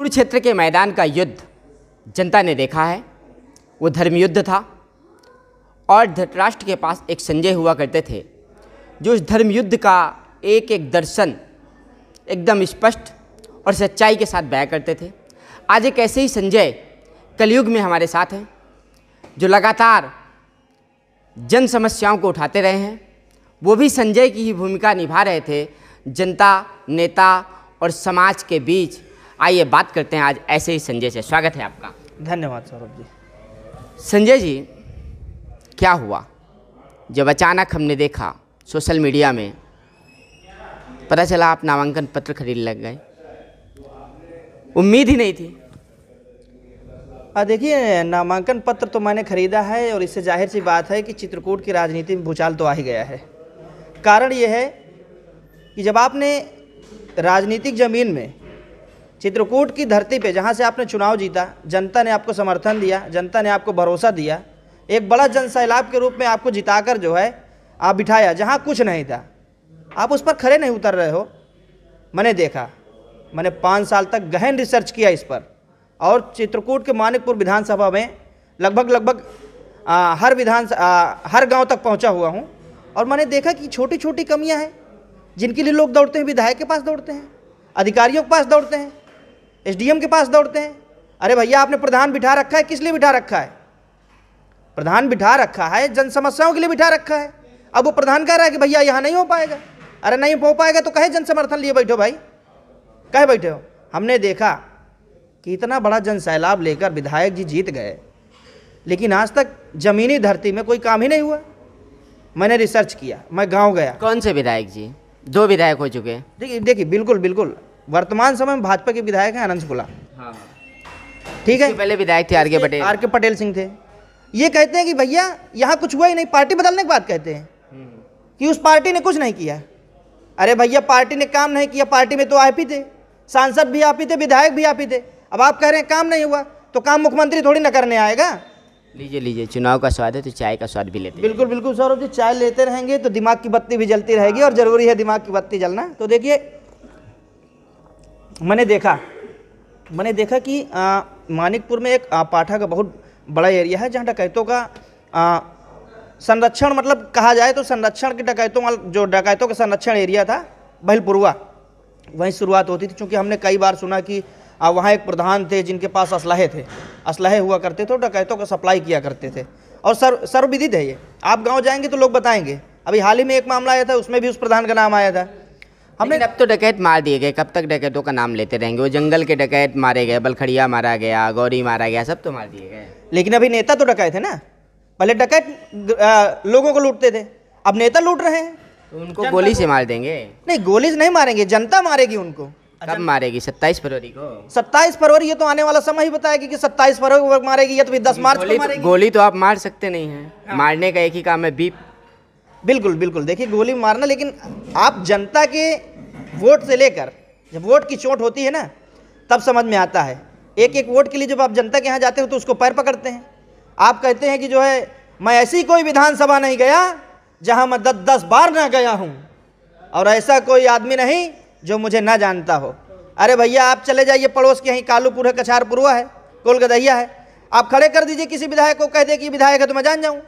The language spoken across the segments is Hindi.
कुरुक्षेत्र के मैदान का युद्ध जनता ने देखा है वो धर्मयुद्ध था और धृतराष्ट्र के पास एक संजय हुआ करते थे जो उस धर्मयुद्ध का एक एक दर्शन एकदम स्पष्ट और सच्चाई के साथ बया करते थे आज एक ऐसे ही संजय कलयुग में हमारे साथ हैं जो लगातार जन समस्याओं को उठाते रहे हैं वो भी संजय की ही भूमिका निभा रहे थे जनता नेता और समाज के बीच आइए बात करते हैं आज ऐसे ही संजय से स्वागत है आपका धन्यवाद सौरभ जी संजय जी क्या हुआ जब अचानक हमने देखा सोशल मीडिया में पता चला आप नामांकन पत्र खरीद लग गए उम्मीद ही नहीं थी देखिए नामांकन पत्र तो मैंने खरीदा है और इससे जाहिर सी बात है कि चित्रकूट की राजनीति में भूचाल तो आ ही गया है कारण यह है कि जब आपने राजनीतिक ज़मीन में चित्रकूट की धरती पे जहाँ से आपने चुनाव जीता जनता ने आपको समर्थन दिया जनता ने आपको भरोसा दिया एक बड़ा जन सैलाब के रूप में आपको जिताकर जो है आप बिठाया जहाँ कुछ नहीं था आप उस पर खड़े नहीं उतर रहे हो मैंने देखा मैंने पाँच साल तक गहन रिसर्च किया इस पर और चित्रकूट के मानिकपुर विधानसभा में लगभग लगभग हर विधान हर गाँव तक पहुँचा हुआ हूँ और मैंने देखा कि छोटी छोटी कमियाँ हैं जिनके लिए लोग दौड़ते हैं विधायक के पास दौड़ते हैं अधिकारियों के पास दौड़ते हैं एसडीएम के पास दौड़ते हैं अरे भैया आपने प्रधान बिठा रखा है किस लिए बिठा रखा है प्रधान बिठा रखा है जन समस्याओं के लिए बिठा रखा है अब वो प्रधान कह रहा है कि भैया यहाँ नहीं हो पाएगा अरे नहीं हो पाएगा तो कहे जन समर्थन लिए बैठो भाई कहे बैठे हो हमने देखा कि इतना बड़ा जन सैलाब लेकर विधायक जी जीत गए लेकिन आज तक जमीनी धरती में कोई काम ही नहीं हुआ मैंने रिसर्च किया मैं गांव गया कौन से विधायक जी दो विधायक हो चुके हैं देखिए देखिए बिल्कुल बिल्कुल वर्तमान समय में भाजपा के विधायक हैं अनंत शुक्ला हाँ। ठीक है पहले विधायक थे आर के पटेल आर के पटेल सिंह थे ये कहते हैं कि भैया यहाँ कुछ हुआ ही नहीं पार्टी बदलने की बात कहते हैं हम्म। कि उस पार्टी ने कुछ नहीं किया अरे भैया पार्टी ने काम नहीं किया पार्टी में तो आप ही थे सांसद भी आप ही थे विधायक भी आप ही थे अब आप कह रहे हैं काम नहीं हुआ तो काम मुख्यमंत्री थोड़ी ना करने आएगा लीजिए लीजिए चुनाव का स्वाद है तो चाय का स्वाद भी लेते बिल्कुल बिल्कुल सौरभ जी चाय लेते रहेंगे तो दिमाग की बत्ती भी जलती रहेगी और ज़रूरी है दिमाग की बत्ती जलना तो देखिए मैंने देखा मैंने देखा कि मानिकपुर में एक पाठा का बहुत बड़ा एरिया है जहाँ डकैतों का आ, संरक्षण मतलब कहा जाए तो संरक्षण के डकैतों जो डकैतों का संरक्षण एरिया था बहलपुरवा वहीं शुरुआत होती थी क्योंकि हमने कई बार सुना कि वहाँ एक प्रधान थे जिनके पास असलहे थे असलहे हुआ करते थे और डकैतों का सप्लाई किया करते थे और सर सर्वविदित है ये आप गाँव जाएंगे तो लोग बताएंगे अभी हाल ही में एक मामला आया था उसमें भी उस प्रधान का नाम आया था हमने अब तो डकैत मार दिए गए कब तक डकैतों का नाम लेते रहेंगे वो जंगल के डकैत मारे गए बलखड़िया मारा गया गौरी मारा गया सब तो मार दिए गए लेकिन अभी नेता तो डकैत है ना पहले डकैत लोगों को लूटते थे अब नेता लूट रहे हैं तो उनको गोली से मार देंगे नहीं गोली से नहीं मारेंगे जनता मारेगी उनको कब मारेगी सत्ताईस फरवरी को सत्ताईस फरवरी ये तो आने वाला समय ही बताएगी कि सत्ताईस फरवरी को मारेगी या तो दस मार्च को तो- मारेगी गोली तो आप मार सकते नहीं है हाँ। मारने का एक ही काम है बीप बिल्कुल बिल्कुल देखिए गोली मारना लेकिन आप जनता के वोट से लेकर जब वोट की चोट होती है ना तब समझ में आता है एक एक वोट के लिए जब आप जनता के यहाँ जाते हो तो उसको पैर पकड़ते हैं आप कहते हैं कि जो है मैं ऐसी कोई विधानसभा नहीं गया जहाँ मैं दस दस बार ना गया हूँ और ऐसा कोई आदमी नहीं जो मुझे ना जानता हो अरे भैया आप चले जाइए पड़ोस के यहीं कालूपुर है कछारपुरवा है कोलगदहिया है आप खड़े कर दीजिए किसी विधायक को कह दे कि विधायक है तो मैं जान जाऊँ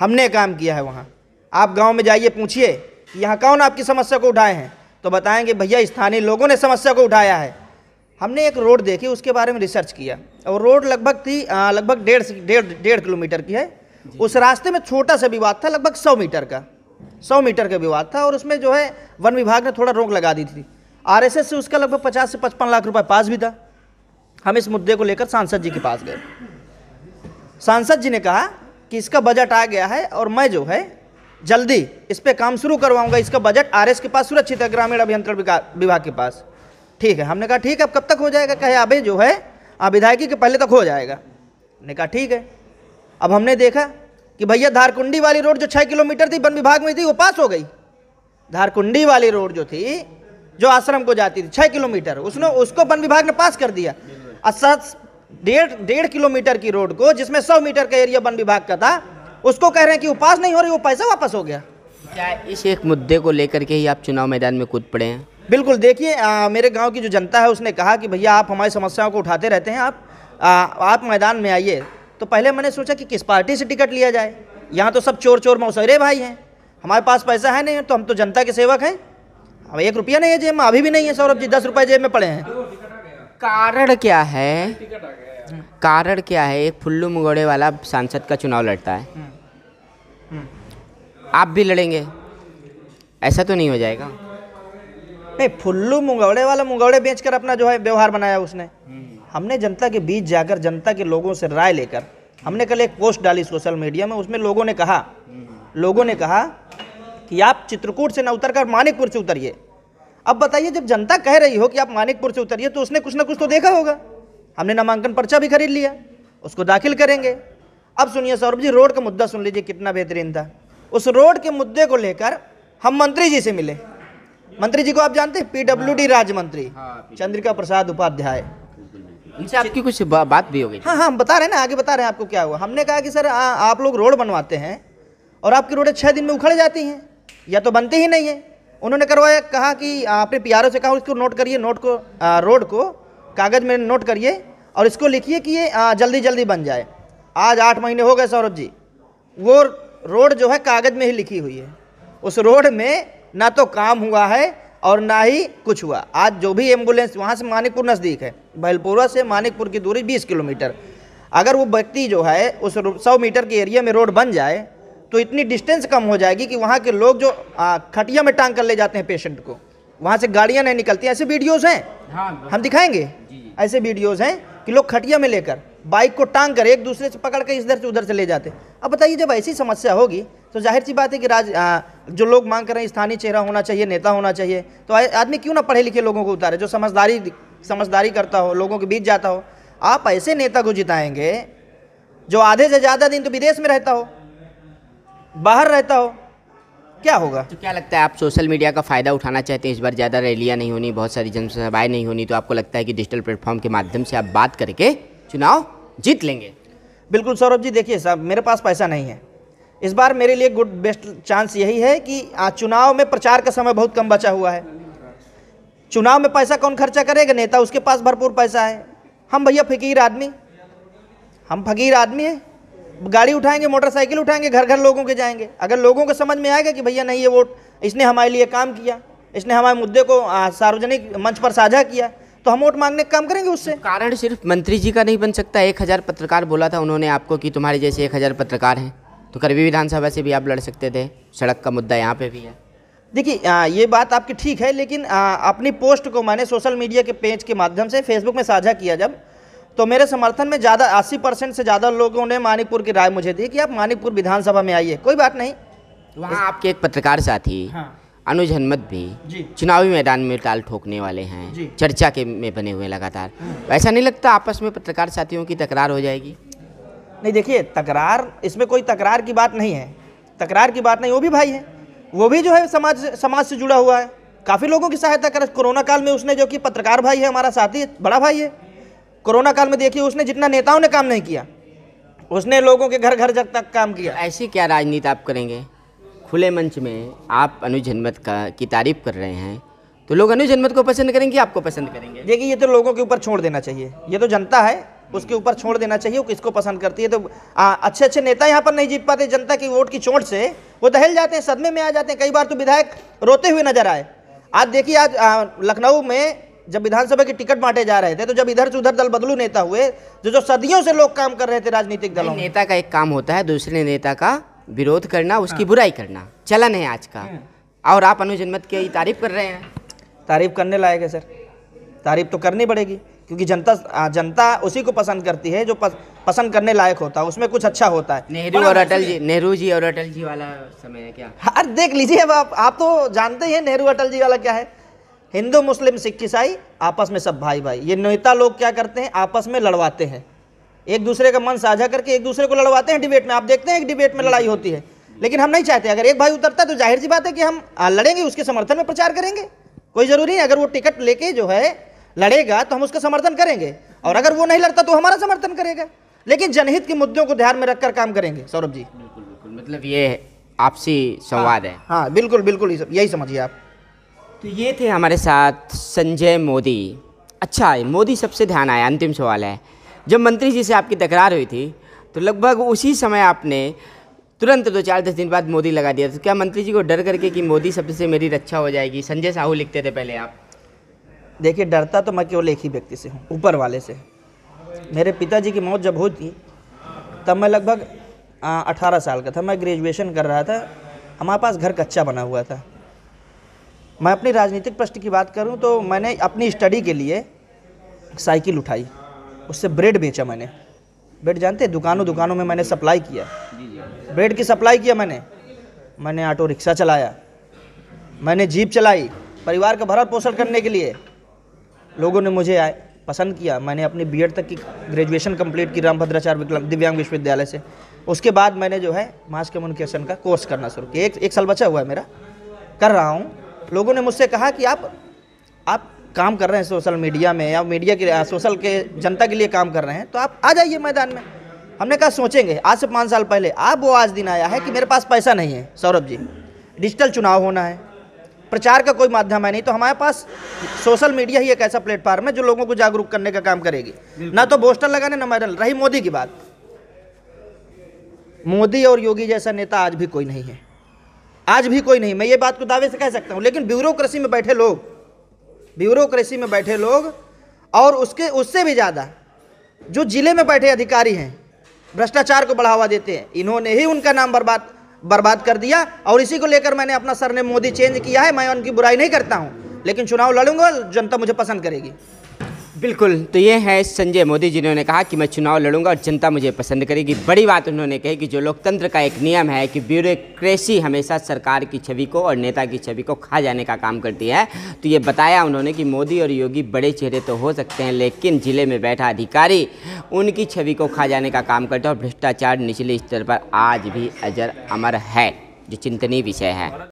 हमने काम किया है वहाँ आप गाँव में जाइए पूछिए यहाँ कौन आपकी समस्या को उठाए हैं तो बताएं कि भैया स्थानीय लोगों ने समस्या को उठाया है हमने एक रोड देखी उसके बारे में रिसर्च किया और रोड लगभग थी लगभग डेढ़ डेढ़ डेढ़ किलोमीटर की है उस रास्ते में छोटा सा विवाद था लगभग सौ मीटर का सौ मीटर का विवाद था और उसमें जो है वन विभाग ने थोड़ा रोक लगा दी थी आर से उसका लगभग पचास से पचपन लाख रुपये पास भी था हम इस मुद्दे को लेकर सांसद जी के पास गए सांसद जी ने कहा कि इसका बजट आ गया है और मैं जो है जल्दी इस पर काम शुरू करवाऊंगा इसका बजट आर के पास सुरक्षित है ग्रामीण अभियंत्रण विभाग के पास ठीक है हमने कहा ठीक है अब कब तक हो जाएगा कहे अबे जो है आप विधायकी के पहले तक हो जाएगा ने कहा ठीक है अब हमने देखा कि भैया धारकुंडी वाली रोड जो छः किलोमीटर थी वन विभाग में थी वो पास हो गई धारकुंडी वाली रोड जो थी जो आश्रम को जाती थी छः किलोमीटर उसने उसको वन विभाग ने पास कर दिया और डेढ़ डेढ़ किलोमीटर की रोड को जिसमें सौ मीटर का एरिया वन विभाग का था उसको कह रहे हैं कि वो पास नहीं हो रही वो पैसा वापस हो गया क्या इस एक मुद्दे को लेकर के ही आप चुनाव मैदान में कूद पड़े हैं बिल्कुल देखिए मेरे गांव की जो जनता है उसने कहा कि भैया आप हमारी समस्याओं को उठाते रहते हैं आप आ, आप मैदान में आइए तो पहले मैंने सोचा कि किस पार्टी से टिकट लिया जाए यहाँ तो सब चोर चोर मौसरे भाई हैं हमारे पास पैसा है नहीं तो हम तो जनता के सेवक हैं अब एक रुपया नहीं है जेब में अभी भी नहीं है सौरभ जी दस रुपये जेब में पड़े हैं कारण क्या है हाँ। कारण क्या है एक फुल्लू मुगोड़े वाला सांसद का चुनाव लड़ता है हम्म। हम्म। आप भी लड़ेंगे ऐसा तो नहीं हो जाएगा नहीं फुल्लू मुंगौड़े वाला मुंगौड़े बेचकर अपना जो है व्यवहार बनाया उसने हम्म। हमने जनता के बीच जाकर जनता के लोगों से राय लेकर हमने कल एक पोस्ट डाली सोशल मीडिया में उसमें लोगों ने कहा लोगों ने कहा कि आप चित्रकूट से न उतर कर मानिकपुर से उतरिए अब बताइए जब जनता कह रही हो कि आप मानिकपुर से उतरिए तो उसने कुछ ना कुछ तो देखा होगा हमने नामांकन पर्चा भी खरीद लिया उसको दाखिल करेंगे अब सुनिए सौरभ जी रोड का मुद्दा सुन लीजिए कितना बेहतरीन था उस रोड के मुद्दे को लेकर हम मंत्री जी से मिले मंत्री जी को आप जानते हैं पीडब्ल्यू डी हाँ। राज्य मंत्री हाँ, चंद्रिका प्रसाद उपाध्याय उनसे आपकी कुछ बा, बात भी हो गई हाँ हाँ हम बता रहे हैं ना आगे बता रहे हैं आपको क्या हुआ हमने कहा कि सर आ, आप लोग रोड बनवाते हैं और आपकी रोडें छः दिन में उखड़ जाती हैं या तो बनती ही नहीं है उन्होंने करवाया कहा कि अपने पी से कहा इसको नोट करिए नोट को आ, रोड को कागज़ में नोट करिए और इसको लिखिए कि ये जल्दी जल्दी बन जाए आज आठ महीने हो गए सौरभ जी वो रोड जो है कागज़ में ही लिखी हुई है उस रोड में ना तो काम हुआ है और ना ही कुछ हुआ आज जो भी एम्बुलेंस वहाँ से मानिकपुर नज़दीक है भैलपुरा से मानिकपुर की दूरी बीस किलोमीटर अगर वो व्यक्ति जो है उस सौ मीटर के एरिया में रोड बन जाए तो इतनी डिस्टेंस कम हो जाएगी कि वहाँ के लोग जो खटिया में टांग कर ले जाते हैं पेशेंट को वहाँ से गाड़ियाँ नहीं निकलती ऐसे वीडियोज़ हैं हाँ, हम दिखाएंगे ऐसे वीडियोज़ हैं कि लोग खटिया में लेकर बाइक को टांग कर एक दूसरे से पकड़ कर इधर से उधर से ले जाते अब बताइए जब ऐसी समस्या होगी तो जाहिर सी बात है कि राज आ, जो लोग मांग कर रहे हैं स्थानीय चेहरा होना चाहिए नेता होना चाहिए तो आदमी क्यों ना पढ़े लिखे लोगों को उतारे जो समझदारी समझदारी करता हो लोगों के बीच जाता हो आप ऐसे नेता को जिताएंगे जो आधे से ज़्यादा दिन तो विदेश में रहता हो बाहर रहता हो क्या होगा तो क्या लगता है आप सोशल मीडिया का फ़ायदा उठाना चाहते हैं इस बार ज़्यादा रैलियाँ नहीं होनी बहुत सारी जनसभाएँ नहीं होनी तो आपको लगता है कि डिजिटल प्लेटफॉर्म के माध्यम से आप बात करके चुनाव जीत लेंगे बिल्कुल सौरभ जी देखिए साहब मेरे पास पैसा नहीं है इस बार मेरे लिए गुड बेस्ट चांस यही है कि चुनाव में प्रचार का समय बहुत कम बचा हुआ है चुनाव में पैसा कौन खर्चा करेगा नेता उसके पास भरपूर पैसा है हम भैया फकीर आदमी हम फकीर आदमी हैं गाड़ी उठाएंगे मोटरसाइकिल उठाएंगे घर घर लोगों के जाएंगे अगर लोगों को समझ में आएगा कि भैया नहीं ये वोट इसने हमारे लिए काम किया इसने हमारे मुद्दे को सार्वजनिक मंच पर साझा किया तो हम वोट मांगने का काम करेंगे उससे तो कारण सिर्फ मंत्री जी का नहीं बन सकता एक हज़ार पत्रकार बोला था उन्होंने आपको कि तुम्हारे जैसे एक हज़ार पत्रकार हैं तो करवी विधानसभा से भी आप लड़ सकते थे सड़क का मुद्दा यहाँ पे भी है देखिए ये बात आपकी ठीक है लेकिन आ, अपनी पोस्ट को मैंने सोशल मीडिया के पेज के माध्यम से फेसबुक में साझा किया जब तो मेरे समर्थन में ज़्यादा अस्सी परसेंट से ज़्यादा लोगों ने मानिकपुर की राय मुझे दी कि आप मानिकपुर विधानसभा में आइए कोई बात नहीं वहाँ आपके एक पत्रकार साथी हाँ। अनुज हनमत भी चुनावी मैदान में टाल ठोकने वाले हैं चर्चा के में बने हुए लगातार हाँ। ऐसा नहीं लगता आपस में पत्रकार साथियों की तकरार हो जाएगी नहीं देखिए तकरार इसमें कोई तकरार की बात नहीं है तकरार की बात नहीं वो भी भाई है वो भी जो है समाज समाज से जुड़ा हुआ है काफ़ी लोगों की सहायता कर कोरोना काल में उसने जो कि पत्रकार भाई है हमारा साथी बड़ा भाई है कोरोना काल में देखिए उसने जितना नेताओं ने काम नहीं किया उसने लोगों के घर घर जब तक काम किया ऐसी क्या राजनीति आप करेंगे खुले मंच में आप अनुज जनमत का की तारीफ कर रहे हैं तो लोग अनुज जनमत को पसंद करेंगे आपको पसंद करेंगे देखिए ये तो लोगों के ऊपर छोड़ देना चाहिए ये तो जनता है उसके ऊपर छोड़ देना चाहिए वो किसको पसंद करती है तो आ, अच्छे अच्छे नेता यहाँ पर नहीं जीत पाते जनता की वोट की चोट से वो दहल जाते हैं सदमे में आ जाते हैं कई बार तो विधायक रोते हुए नजर आए आज देखिए आज लखनऊ में जब विधानसभा के टिकट बांटे जा रहे थे तो जब इधर से उधर दल बदलू नेता हुए जो जो सदियों से लोग काम कर रहे थे राजनीतिक दलों नेता का एक काम होता है दूसरे नेता का विरोध करना उसकी हाँ। बुराई करना चलन है आज का हाँ। और आप अनुजनमत जनमत की तारीफ कर रहे हैं तारीफ करने लायक है सर तारीफ तो करनी पड़ेगी क्योंकि जनता जनता उसी को पसंद करती है जो पसंद करने लायक होता है उसमें कुछ अच्छा होता है नेहरू और अटल जी नेहरू जी और अटल जी वाला समय है क्या हर हाँ, देख लीजिए अब आप, आप तो जानते ही हैं नेहरू अटल जी वाला क्या है हिंदू मुस्लिम सिख ईसाई आपस में सब भाई भाई ये नेता लोग क्या करते हैं आपस में लड़वाते हैं एक दूसरे का मन साझा करके एक दूसरे को लड़वाते हैं डिबेट में आप देखते हैं एक डिबेट में लड़ाई होती है लेकिन हम नहीं चाहते अगर एक भाई उतरता है तो जाहिर सी बात है कि हम लड़ेंगे उसके समर्थन में प्रचार करेंगे कोई ज़रूरी नहीं अगर वो टिकट लेके जो है लड़ेगा तो हम उसका समर्थन करेंगे और अगर वो नहीं लड़ता तो हमारा समर्थन करेगा लेकिन जनहित के मुद्दों को ध्यान में रखकर काम करेंगे सौरभ जी बिल्कुल बिल्कुल मतलब ये आपसी हाँ। संवाद है हाँ बिल्कुल बिल्कुल यही समझिए आप तो ये थे हमारे साथ संजय मोदी अच्छा मोदी सबसे ध्यान आया अंतिम सवाल है जब मंत्री जी से आपकी तकरार हुई थी तो लगभग उसी समय आपने तुरंत दो चार दस दिन बाद मोदी लगा दिया तो क्या मंत्री जी को डर करके कि मोदी शब्द से मेरी रक्षा हो जाएगी संजय साहू लिखते थे पहले आप देखिए डरता तो मैं केवल एक ही व्यक्ति से हूँ ऊपर वाले से मेरे पिताजी की मौत जब होती तब मैं लगभग अठारह साल का था मैं ग्रेजुएशन कर रहा था हमारे पास घर कच्चा बना हुआ था मैं अपनी राजनीतिक प्रश्न की बात करूं तो मैंने अपनी स्टडी के लिए साइकिल उठाई उससे ब्रेड बेचा मैंने ब्रेड जानते हैं दुकानों दुकानों में मैंने सप्लाई किया ब्रेड की सप्लाई किया मैंने मैंने ऑटो रिक्शा चलाया मैंने जीप चलाई परिवार का भरण पोषण करने के लिए लोगों ने मुझे आए पसंद किया मैंने अपनी बी तक की ग्रेजुएशन कंप्लीट की रामभद्राचार्य दिव्यांग विश्वविद्यालय से उसके बाद मैंने जो है मास कम्युनिकेशन का कोर्स करना शुरू किया एक एक साल बचा हुआ है मेरा कर रहा हूँ लोगों ने मुझसे कहा कि आप आप काम कर रहे हैं सोशल मीडिया में या मीडिया के सोशल के जनता के लिए काम कर रहे हैं तो आप आ जाइए मैदान में हमने कहा सोचेंगे आज से पाँच साल पहले आप वो आज दिन आया है कि मेरे पास पैसा नहीं है सौरभ जी डिजिटल चुनाव होना है प्रचार का कोई माध्यम है नहीं तो हमारे पास सोशल मीडिया ही एक ऐसा प्लेटफार्म है जो लोगों को जागरूक करने का काम करेगी ना तो पोस्टर लगाने ना मैडल रही मोदी की बात मोदी और योगी जैसा नेता आज भी कोई नहीं है आज भी कोई नहीं मैं ये बात को दावे से कह सकता हूँ लेकिन ब्यूरोक्रेसी में बैठे लोग ब्यूरोक्रेसी में बैठे लोग और उसके उससे भी ज़्यादा जो जिले में बैठे अधिकारी हैं भ्रष्टाचार को बढ़ावा देते हैं इन्होंने ही उनका नाम बर्बाद बर्बाद कर दिया और इसी को लेकर मैंने अपना सर ने मोदी चेंज किया है मैं उनकी बुराई नहीं करता हूँ लेकिन चुनाव लड़ूंगा जनता मुझे पसंद करेगी बिल्कुल तो ये है संजय मोदी जिन्होंने कहा कि मैं चुनाव लड़ूंगा और जनता मुझे पसंद करेगी बड़ी बात उन्होंने कही कि जो लोकतंत्र का एक नियम है कि ब्यूरोक्रेसी हमेशा सरकार की छवि को और नेता की छवि को खा जाने का काम करती है तो ये बताया उन्होंने कि मोदी और योगी बड़े चेहरे तो हो सकते हैं लेकिन जिले में बैठा अधिकारी उनकी छवि को खा जाने का काम करता है और भ्रष्टाचार निचले स्तर पर आज भी अजर अमर है जो चिंतनीय विषय है